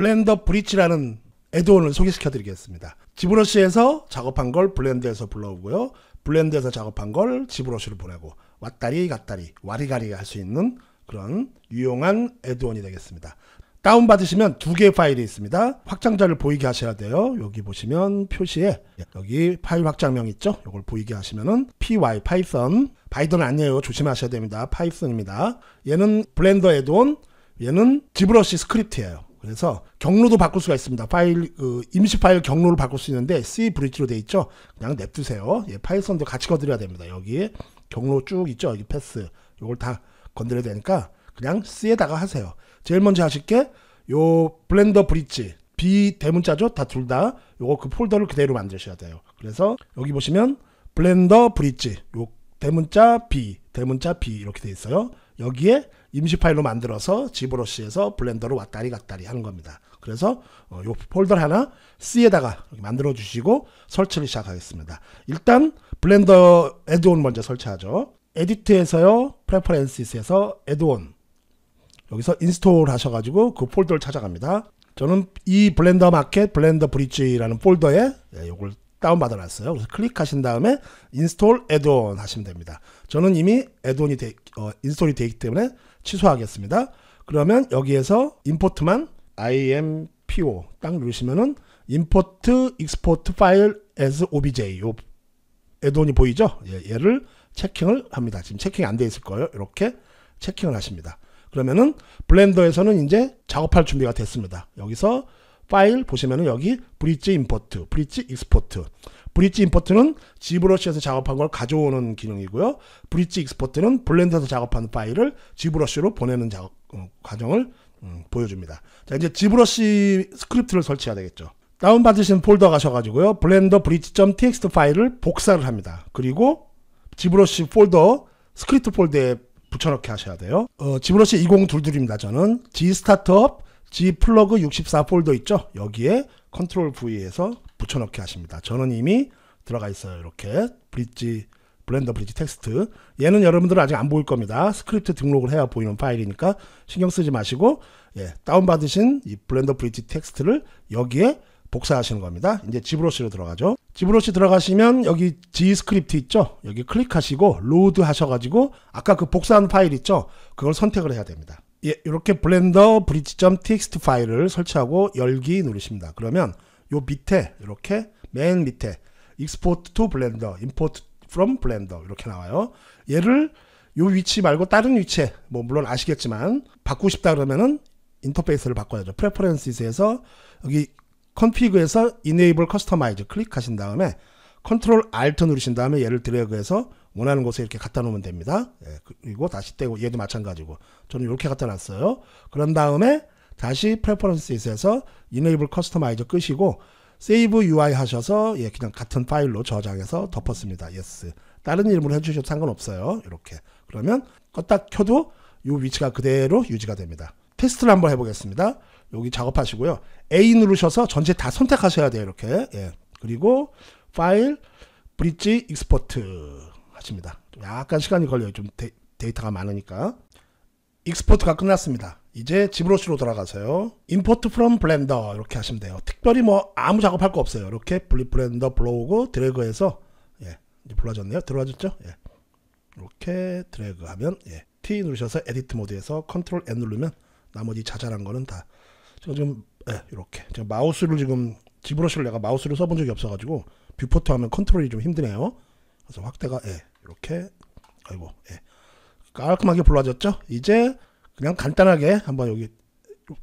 블렌더 브릿지라는 에드온을 소개시켜 드리겠습니다. 지브러시에서 작업한 걸 블렌드에서 불러오고요. 블렌드에서 작업한 걸 지브러시로 보내고 왔다리 갔다리 와리가리 할 수 있는 그런 유용한 에드온이 되겠습니다. 다운받으시면 두 개의 파일이 있습니다. 확장자를 보이게 하셔야 돼요. 여기 보시면 표시에 여기 파일 확장명 있죠? 이걸 보이게 하시면은 py p y t 파이썬 바이든 아니에요. 조심하셔야 됩니다. 파이썬입니다. 얘는 블렌더 에드온 얘는 지브러시 스크립트예요. 그래서 경로도 바꿀 수가 있습니다. 파일 어, 임시 파일 경로를 바꿀 수 있는데 C 브릿지로 돼 있죠. 그냥 냅두세요. 예, 파이썬도 같이 건드려야 됩니다. 여기 경로 쭉 있죠. 여기 패스 이걸 다 건드려야 되니까 그냥 C에다가 하세요. 제일 먼저 하실 게요 블렌더 브릿지 B 대문자죠. 다 둘다 요거 그 폴더를 그대로 만드셔야 돼요. 그래서 여기 보시면 블렌더 브릿지 요 대문자 B 대문자 B 이렇게 돼 있어요. 여기에 임시 파일로 만들어서 지브러시에서 블렌더로 왔다리 갔다리 하는 겁니다. 그래서 이 어, 폴더를 하나 C에다가 만들어 주시고 설치를 시작하겠습니다. 일단 블렌더 에드온 먼저 설치하죠. 에디트에서요. 프레퍼런시스에서 에드온 여기서 인스톨 하셔가지고 그 폴더를 찾아갑니다. 저는 이 블렌더 마켓 블렌더 브릿지라는 폴더에 이걸 예, 다운받아놨어요. 그래서 클릭하신 다음에 인스톨 에드온 하시면 됩니다. 저는 이미 에드온이 되, 어, 인스톨이 되기 때문에 취소하겠습니다. 그러면 여기에서 임포트만 impo 딱 누르시면은 임포트 익스포트 파일 as obj 요 애드온이 보이죠? 예, 얘를 체킹을 합니다. 지금 체킹이 안 돼 있을 거예요. 이렇게 체킹을 하십니다. 그러면은 블렌더에서는 이제 작업할 준비가 됐습니다. 여기서 파일 보시면은 여기 브릿지 임포트, 브릿지 익스포트. 브릿지 임포트는 지브러쉬에서 작업한 걸 가져오는 기능이고요. 브릿지 익스포트는 블렌더에서 작업한 파일을 지브러쉬로 보내는 작업, 어, 과정을 음, 보여줍니다. 자, 이제 지브러쉬 스크립트를 설치해야 되겠죠. 다운받으신 폴더 가셔가지고요. 블렌더 브릿지.txt 파일을 복사를 합니다. 그리고 지브러쉬 폴더 스크립트 폴더에 붙여넣기 하셔야 돼요. 어, 지브러쉬 2022입니다. 저는 g 스타트업 G 플러그 64 폴더 있죠? 여기에 컨트롤 V에서 붙여넣기 하십니다. 저는 이미 들어가 있어요. 이렇게 브릿지 블렌더 브릿지 텍스트 얘는 여러분들 아직 안 보일 겁니다. 스크립트 등록을 해야 보이는 파일이니까 신경 쓰지 마시고 예, 다운받으신 이 블렌더 브릿지 텍스트를 여기에 복사하시는 겁니다. 이제 지브러시로 들어가죠. 지브러시 들어가시면 여기 G 스크립트 있죠? 여기 클릭하시고 로드 하셔가지고 아까 그 복사한 파일 있죠? 그걸 선택을 해야 됩니다. 예, 이렇게 블렌더 브릿지점 txt 파일을 설치하고 열기 누르십니다. 그러면 요 밑에 이렇게 맨 밑에 export to blender, import from blender 이렇게 나와요. 얘를 요 위치 말고 다른 위치에 뭐 물론 아시겠지만 바꾸고 싶다 그러면은 인터페이스를 바꿔야죠. p r e e f 프레퍼런스에서 여기 c o n f i g 에서 enable customize 클릭하신 다음에 컨트롤 알트 누르신 다음에 얘를 드래그해서 원하는 곳에 이렇게 갖다 놓으면 됩니다. 예, 그리고 다시 떼고 얘도 마찬가지고 저는 이렇게 갖다 놨어요. 그런 다음에 다시 프레퍼런스에서 Enable c u s t o m i z e 끄시고 Save UI 하셔서 예, 그냥 같은 파일로 저장해서 덮었습니다. Yes. 다른 이름으로 해주셔도 상관없어요. 이렇게. 그러면 껐다 켜도 이 위치가 그대로 유지가 됩니다. 테스트를 한번 해보겠습니다. 여기 작업하시고요. A 누르셔서 전체 다 선택하셔야 돼요. 이렇게. 예. 그리고 파일, 브릿지, 익스포트 하십니다. 약간 시간이 걸려요. 좀 데, 이터가 많으니까. 익스포트가 끝났습니다. 이제 집으로시로 돌아가세요. 임포트 프롬 블렌더 이렇게 하시면 돼요. 특별히 뭐 아무 작업할 거 없어요. 이렇게 블리블렌더 불러오고 드래그해서 예, 이제 불러졌네요. 들어와줬죠? 예. 이렇게 드래그하면 예. T 누르셔서 에디트 모드에서 컨트롤 N 누르면 나머지 자잘한 거는 다 지금 예, 이렇게 제가 마우스를 지금 지브러쉬를 내가 마우스를 써본 적이 없어가지고 뷰포트 하면 컨트롤이 좀 힘드네요. 그래서 확대가 예, 이렇게 아이고 예. 깔끔하게 불러졌죠. 이제 그냥 간단하게 한번 여기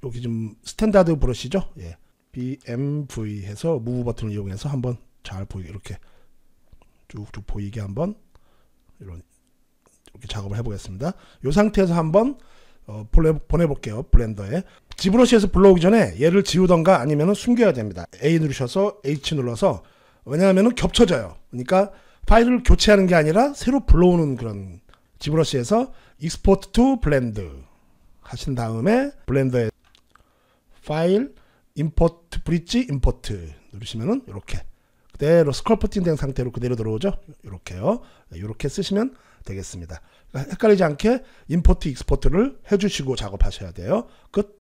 여기 좀 스탠다드 브러쉬죠. 예. BMV 해서 무브 버튼을 이용해서 한번 잘 보이게 이렇게 쭉쭉 보이게 한번 이런 이렇게 작업을 해보겠습니다. 이 상태에서 한번 어, 보내, 보내볼게요. 블렌더에. 지브러시에서 불러오기 전에 얘를 지우던가 아니면 숨겨야 됩니다. A 누르셔서 H 눌러서 왜냐하면 겹쳐져요. 그러니까 파일을 교체하는 게 아니라 새로 불러오는 그런 지브러시에서 export to blend 하신 다음에 블렌더에 파일 import bridge import 누르시면은 이렇게 그대로 스컬프팅 된 상태로 그대로 들어오죠. 이렇게요. 이렇게 네, 쓰시면 되겠습니다. 그러니까 헷갈리지 않게 임포트 익스포트를 해주시고 작업하셔야 돼요. 끝.